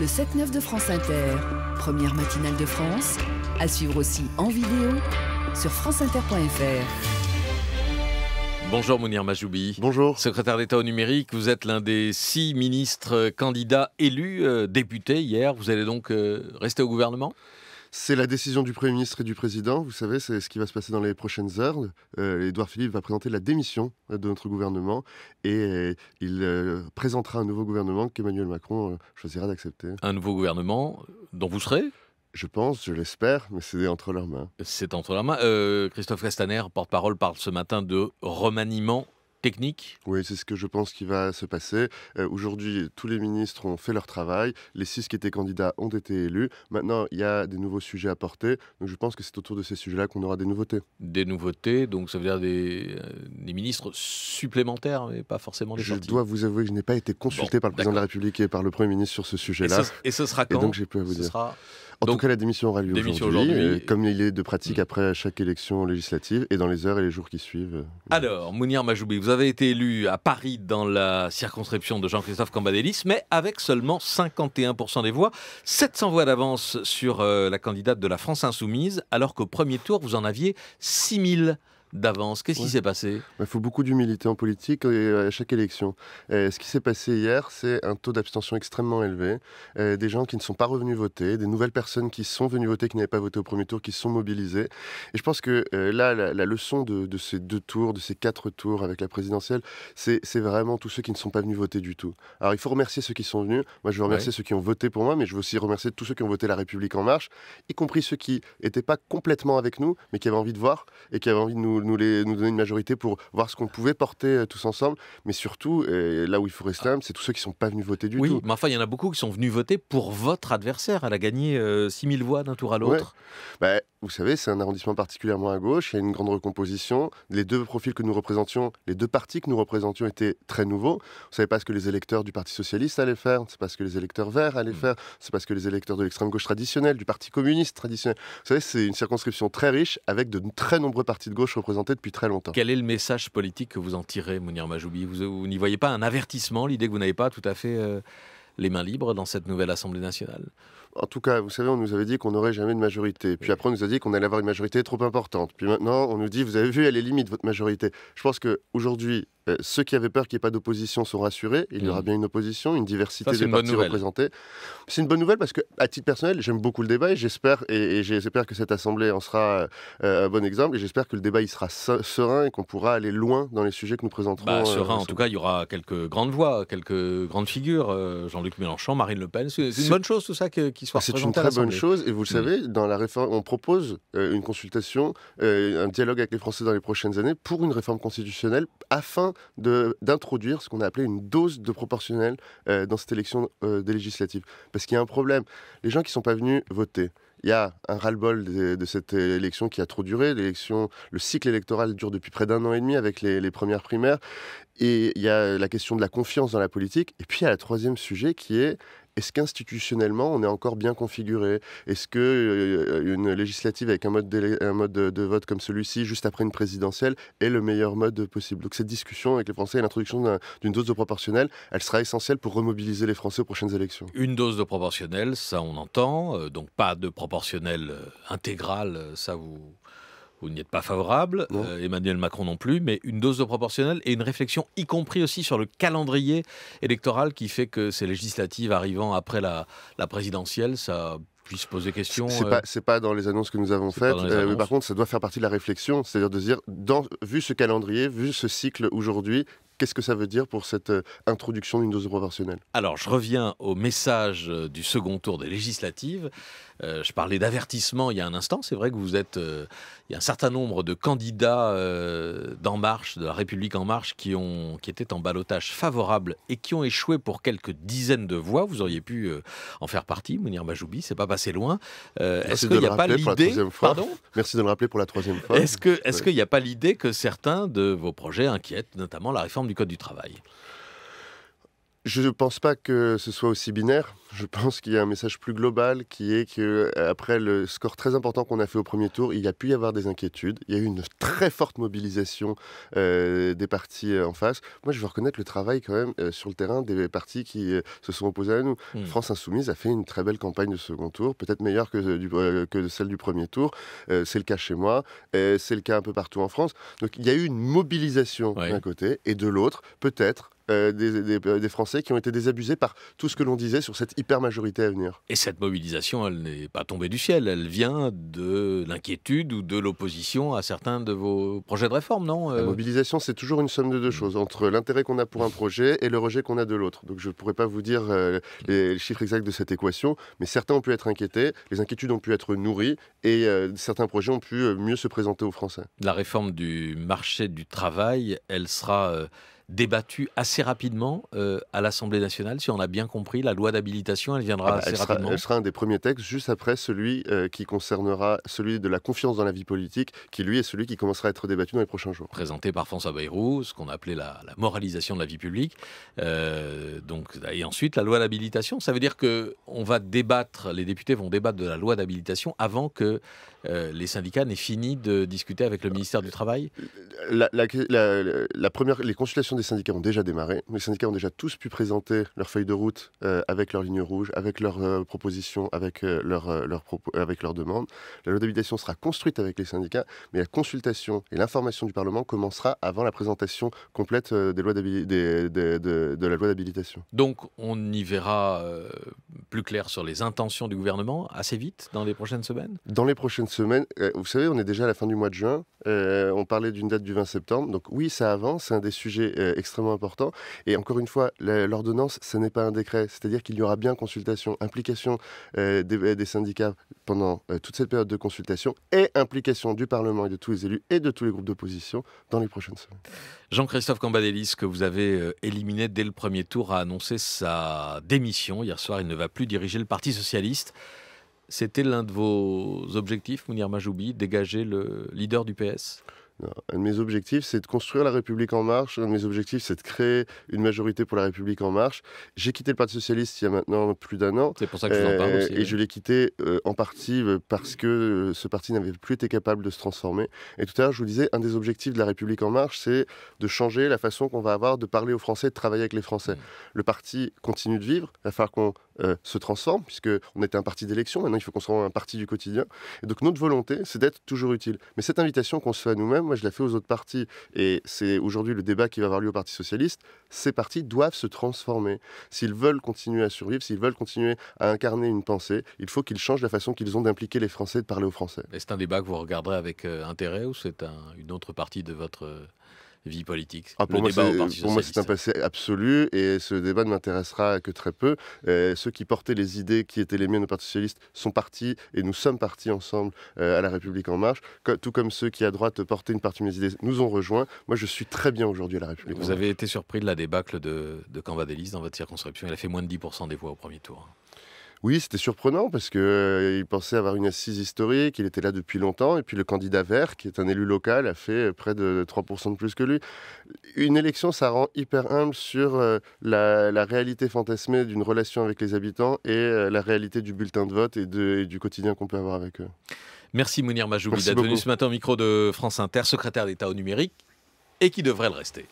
Le 7-9 de France Inter, première matinale de France, à suivre aussi en vidéo sur franceinter.fr. Bonjour Mounir Majoubi. Bonjour. Secrétaire d'État au numérique, vous êtes l'un des six ministres candidats élus, euh, députés hier. Vous allez donc euh, rester au gouvernement c'est la décision du Premier ministre et du Président. Vous savez, c'est ce qui va se passer dans les prochaines heures. Euh, édouard Edouard Philippe va présenter la démission euh, de notre gouvernement et euh, il présentera un nouveau gouvernement qu'Emmanuel Macron choisira d'accepter. Un nouveau gouvernement dont vous serez je pense, je l'espère, mais c'est entre leurs mains. C'est entre leurs mains. Christophe Castaner, porte-parole, parle ce matin de remaniement technique Oui, c'est ce que je pense qui va se passer. Euh, aujourd'hui, tous les ministres ont fait leur travail. Les six qui étaient candidats ont été élus. Maintenant, il y a des nouveaux sujets à porter. Donc, je pense que c'est autour de ces sujets-là qu'on aura des nouveautés. Des nouveautés, donc ça veut dire des, euh, ministres supplémentaires, mais pas forcément les Je dois vous avouer que je n'ai pas été consulté par le président de la République et par le Premier ministre sur ce sujet-là. Et, ce sera quand en tout cas, la démission aura lieu aujourd'hui, euh, comme il est de pratique mm. après chaque élection législative et dans les heures et les jours qui suivent. Euh, alors, Mounir Majoubi, vous avez été élu à Paris dans la circonscription de Jean-Christophe Cambadélis, mais avec seulement 51% des voix, 700 voix d'avance sur euh, la candidate de la France Insoumise, alors qu'au premier tour, vous en aviez 6000 d'avance. Qu'est-ce qui s'est passé Il faut beaucoup d'humilité en politique euh, à chaque élection. ce qui s'est passé hier, c'est un taux d'abstention extrêmement élevé, des gens qui ne sont pas revenus voter, des nouvelles personnes qui sont venues voter, qui n'avaient pas voté au premier tour, qui sont mobilisées. Et je pense que euh, là, la, leçon de, ces deux tours, de ces quatre tours avec la présidentielle, c'est vraiment tous ceux qui ne sont pas venus voter du tout. Alors il faut remercier ceux qui sont venus. Moi, je veux remercier ceux qui ont voté pour moi, mais je veux aussi remercier tous ceux qui ont voté La République en marche, y compris ceux qui n'étaient pas complètement avec nous, mais qui avaient envie de voir et qui avaient envie de nous nous, les, nous donner une majorité pour voir ce qu'on pouvait porter euh, tous ensemble. Mais surtout, là où il faut rester c'est tous ceux qui ne sont pas venus voter du tout. Oui, mais enfin, il y en a beaucoup qui sont venus voter pour votre adversaire. Elle a gagné 6000 euh, voix d'un tour à l'autre. Bah, vous savez, c'est un arrondissement particulièrement à gauche. Il y a une grande recomposition. Les deux profils que nous représentions, les deux partis que nous représentions étaient très nouveaux. Vous ne savez pas ce que les électeurs du Parti Socialiste allaient faire. c'est ne pas ce que les électeurs verts allaient ne mm. faire. C'est ce que les électeurs de l'extrême gauche traditionnelle, du Parti communiste traditionnel. Vous savez, c'est une circonscription très riche avec de très nombreux partis de gauche depuis très longtemps. Quel est le message politique que vous en tirez, Mounir Majoubi Vous, n'y voyez pas un avertissement, l'idée que vous n'avez pas tout à fait euh, les mains libres dans cette nouvelle Assemblée nationale en tout cas, vous savez, on nous avait dit qu'on n'aurait jamais de majorité. Puis après, on nous a dit qu'on allait avoir une majorité trop importante. Puis maintenant, on nous dit, vous avez vu, elle est limite, votre majorité. Je pense qu'aujourd'hui, aujourd'hui, euh, ceux qui avaient peur qu'il n'y ait pas d'opposition sont rassurés. Il y aura mm. bien une opposition, une diversité Ça, des partis représentés. C'est une bonne nouvelle parce que, à titre personnel, j'aime beaucoup le débat et j'espère et, j'espère que cette assemblée en sera euh, un bon exemple. Et j'espère que le débat il sera serein et qu'on pourra aller loin dans les sujets que nous présenterons. Bah, euh, serein, en tout cas, il y aura quelques grandes voix, quelques grandes figures. Jean-Luc Mélenchon, Marine Le Pen. C'est une bonne chose tout ça qui c'est une très bonne chose et vous le mm. savez, dans la réforme, on propose euh, une consultation, euh, un dialogue avec les Français dans les prochaines années pour une réforme constitutionnelle afin d'introduire ce qu'on a appelé une dose de proportionnel euh, dans cette élection des législatives. Parce qu'il y a un problème, les gens qui ne sont pas venus voter, il y a un ras-le-bol de, cette élection qui a trop duré. L'élection, le cycle électoral dure depuis près d'un an et demi avec les, les, premières primaires. Et il y a la question de la confiance dans la politique. Et puis il y a le troisième sujet qui est est-ce qu'institutionnellement, on est encore bien configuré Est-ce qu'une euh, une législative avec un mode, de, vote comme celui-ci, juste après une présidentielle, est le meilleur mode possible Donc cette discussion avec les Français et l'introduction d'une dose de proportionnelle, elle sera essentielle pour remobiliser les Français aux prochaines élections. Une dose de proportionnelle, ça on entend, euh, donc pas de proportionnelle euh, intégrale, ça vous vous n'y êtes pas favorable, euh, Emmanuel Macron non plus, mais une dose de proportionnelle et une réflexion, y compris aussi sur le calendrier électoral qui fait que ces législatives arrivant après la, présidentielle, ça puisse poser question. C'est n'est euh, pas, dans les annonces que nous avons faites, euh, mais par contre, ça doit faire partie de la réflexion, c'est-à-dire de dire, vu ce calendrier, vu ce cycle aujourd'hui, Qu'est-ce que ça veut dire pour cette euh, introduction d'une dose proportionnelle Alors, je reviens au message euh, du second tour des législatives. Euh, je parlais d'avertissement il y a un instant. C'est vrai que vous êtes. il y a un certain nombre de candidats d'En Marche, de la République En Marche, qui, ont, qui étaient en balotage favorable et qui ont échoué pour quelques dizaines de voix. Vous auriez pu en faire partie, Mounir Majoubi. C'est pas passé loin. Est-ce qu'il n'y a pas l'idée. Pardon Merci de le rappeler pour la troisième fois. Est-ce qu'il est n'y a pas l'idée que certains de vos projets inquiètent, notamment la réforme du Code du travail. Je ne pense pas que ce soit aussi binaire. Je pense qu'il y a un message plus global qui est que euh, après le score très important qu'on a fait au premier tour, il y a pu y avoir des inquiétudes. Il y a eu une très forte mobilisation euh, des partis euh, en face. Moi, je veux reconnaître le travail quand même sur le terrain des partis qui se sont opposés à nous. Hmm. France Insoumise a fait une très belle campagne de second tour, peut-être meilleure que, celle du premier tour. c'est le cas chez moi, c'est le cas un peu partout en France. Donc, il y a eu une mobilisation d'un côté et de l'autre, peut-être euh, euh, des, Français qui ont été désabusés par tout ce que l'on disait sur cette hyper-majorité à venir. Et cette mobilisation, elle n'est pas tombée du ciel, elle vient de l'inquiétude ou de l'opposition à certains de vos projets de réforme, non euh La mobilisation, c'est toujours une somme de deux choses, entre l'intérêt qu'on a pour un projet et le rejet qu'on a de l'autre. Donc je ne pourrais pas vous dire les, les, chiffres exacts de cette équation, mais certains ont pu être inquiétés, les inquiétudes ont pu être nourries et certains projets ont pu mieux se présenter aux Français. La réforme du marché du travail, elle sera débattue assez rapidement euh, à l'Assemblée nationale, si on a bien compris. La loi d'habilitation, elle viendra ah bah, assez sera, rapidement. Elle sera un des premiers textes, juste après celui euh, qui concernera celui de la confiance dans la vie politique, qui lui est celui qui commencera à être débattu dans les prochains jours. Présenté par François Bayrou, ce qu'on appelait la, la, moralisation de la vie publique. Euh, donc, et ensuite, la loi d'habilitation, ça veut dire que on va débattre, les députés vont débattre de la loi d'habilitation avant que les syndicats n'aient fini de discuter avec le ministère du Travail la, la première, Les consultations des syndicats ont déjà démarré. Les syndicats ont déjà tous pu présenter leur feuille de route euh, avec leur ligne rouge, avec leurs euh, propositions, avec euh, leurs avec demandes. La loi d'habilitation sera construite avec les syndicats, mais la consultation et l'information du Parlement commencera avant la présentation complète de, la loi d'habilitation. Donc on y verra plus clair sur les intentions du gouvernement assez vite dans les prochaines semaines Dans les prochaines semaines, euh, vous savez, on est déjà à la fin du mois de juin. Euh, on parlait d'une date du 20 septembre. Donc oui, ça avance, c'est un des sujets euh, extrêmement importants. Et encore une fois, l'ordonnance, ce n'est pas un décret. C'est-à-dire qu'il y aura bien consultation, implication des, des, syndicats pendant toute cette période de consultation et implication du Parlement et de tous les élus et de tous les groupes d'opposition dans les prochaines semaines. Jean-Christophe Cambadélis, que vous avez éliminé dès le premier tour, a annoncé sa démission. Hier soir, il ne va plus diriger le Parti socialiste. C'était l'un de vos objectifs, Mounir Majoubi, dégager le leader du PS Un de mes objectifs, c'est de construire la République en marche. Un de mes objectifs, c'est de créer une majorité pour la République en marche. J'ai quitté le Parti socialiste il y a maintenant plus d'un an. C'est pour ça que je vous en parle aussi. Euh, et je l'ai quitté euh, en partie euh, parce que ce parti n'avait plus été capable de se transformer. Et tout à l'heure, je vous disais, un des objectifs de la République en marche, c'est de changer la façon qu'on va avoir de parler aux Français, de travailler avec les Français. Le parti continue de vivre. Il va falloir qu'on euh, se transforme, puisqu'on était un parti d'élection, maintenant il faut qu'on soit un parti du quotidien. Et donc notre volonté, c'est d'être toujours utile. Mais cette invitation qu'on se fait à nous-mêmes, moi je la fais aux autres partis, et c'est aujourd'hui le débat qui va avoir lieu au Parti socialiste. Ces partis doivent se transformer. S'ils veulent continuer à survivre, s'ils veulent continuer à incarner une pensée, il faut qu'ils changent la façon qu'ils ont d'impliquer les Français, de parler aux Français. C'est un débat que vous regarderez avec euh, intérêt ou c'est une autre partie de votre euh, vie politique ah, pour, moi, c'est, un passé absolu et ce débat ne m'intéressera que très peu. Euh, ceux qui portaient les idées qui étaient les miennes au Parti Socialiste sont partis et nous sommes partis ensemble euh, à La République En Marche, tout comme ceux qui à droite portaient une partie de mes idées nous ont rejoints. Moi, je suis très bien aujourd'hui à La République. Vous avez été surpris de la débâcle de, de dans votre circonscription. Elle a fait moins de 10% des voix au premier tour. Oui, c'était surprenant parce qu'il euh, il pensait avoir une assise historique, il était là depuis longtemps, et puis le candidat vert, qui est un élu local, a fait euh, près de 3% de plus que lui. Une élection, ça rend hyper humble sur euh, la, réalité fantasmée d'une relation avec les habitants et la réalité du bulletin de vote et, du quotidien qu'on peut avoir avec eux. Merci Mounir Majoubi d'être venu ce matin au micro de France Inter, secrétaire d'État au numérique, et qui devrait le rester.